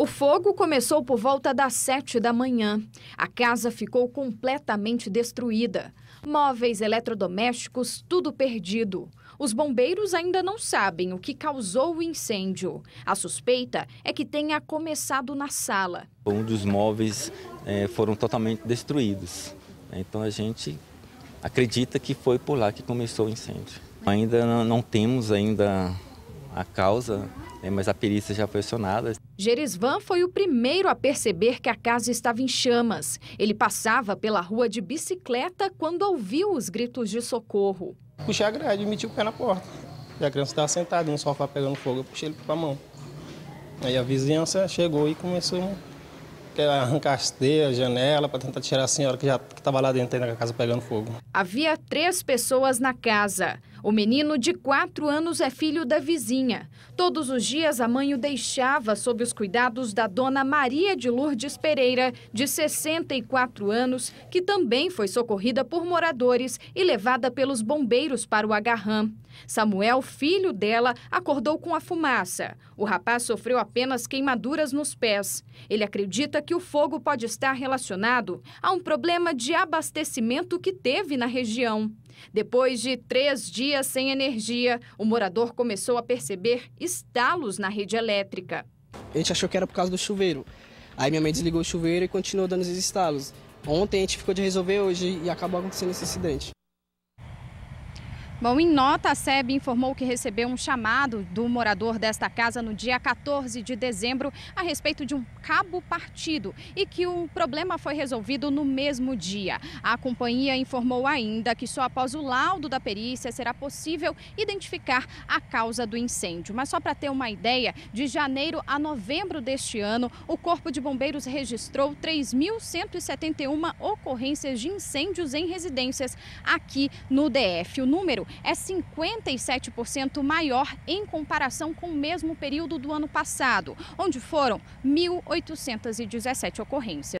O fogo começou por volta das sete da manhã. A casa ficou completamente destruída. Móveis, eletrodomésticos, tudo perdido. Os bombeiros ainda não sabem o que causou o incêndio. A suspeita é que tenha começado na sala. Um dos móveis é, foram totalmente destruídos. Então a gente acredita que foi por lá que começou o incêndio. Ainda não temos ainda a causa, né, mas a perícia já foi acionada. Gerisvan foi o primeiro a perceber que a casa estava em chamas. Ele passava pela rua de bicicleta quando ouviu os gritos de socorro. Puxei a grade e meti o pé na porta. E a criança estava sentada no sofá pegando fogo. Eu puxei ele para a mão. Aí a vizinhança chegou e começou a arrancar as telhas, janela, para tentar tirar a senhora que já estava lá dentro da casa pegando fogo. Havia três pessoas na casa. O menino de quatro anos é filho da vizinha. Todos os dias, a mãe o deixava sob os cuidados da dona Maria de Lourdes Pereira, de 64 anos, que também foi socorrida por moradores e levada pelos bombeiros para o agarram. Samuel, filho dela, acordou com a fumaça. O rapaz sofreu apenas queimaduras nos pés. Ele acredita que o fogo pode estar relacionado a um problema de abastecimento que teve na região. Depois de três dias sem energia, o morador começou a perceber estalos na rede elétrica. A gente achou que era por causa do chuveiro. Aí minha mãe desligou o chuveiro e continuou dando esses estalos. Ontem a gente ficou de resolver hoje e acabou acontecendo esse acidente. Bom, em nota, a SEB informou que recebeu um chamado do morador desta casa no dia 14 de dezembro a respeito de um cabo partido e que o problema foi resolvido no mesmo dia. A companhia informou ainda que só após o laudo da perícia será possível identificar a causa do incêndio. Mas só para ter uma ideia, de janeiro a novembro deste ano, o Corpo de Bombeiros registrou 3.171 ocorrências de incêndios em residências aqui no DF. O número é 57% maior em comparação com o mesmo período do ano passado, onde foram 1.817 ocorrências.